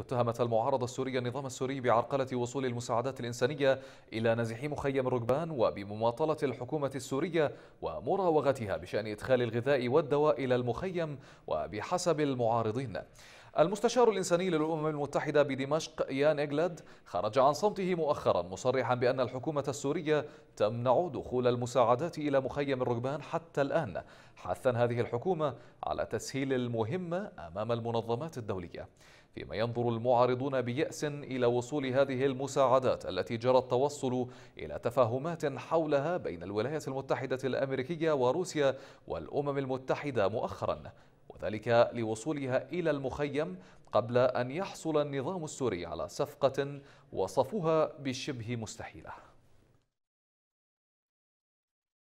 اتهمت المعارضة السورية النظام السوري بعرقلة وصول المساعدات الإنسانية إلى نازحي مخيم الركبان وبمماطلة الحكومة السورية ومراوغتها بشأن إدخال الغذاء والدواء إلى المخيم وبحسب المعارضين المستشار الإنساني للأمم المتحدة بدمشق يان إجلاد خرج عن صمته مؤخرا مصرحا بأن الحكومة السورية تمنع دخول المساعدات إلى مخيم الركبان حتى الآن حثا هذه الحكومة على تسهيل المهمة أمام المنظمات الدولية فيما ينظر المعارضون بيأس إلى وصول هذه المساعدات التي جرى التوصل إلى تفاهمات حولها بين الولايات المتحدة الأمريكية وروسيا والأمم المتحدة مؤخرا وذلك لوصولها إلى المخيم قبل أن يحصل النظام السوري على صفقة وصفوها بشبه مستحيلة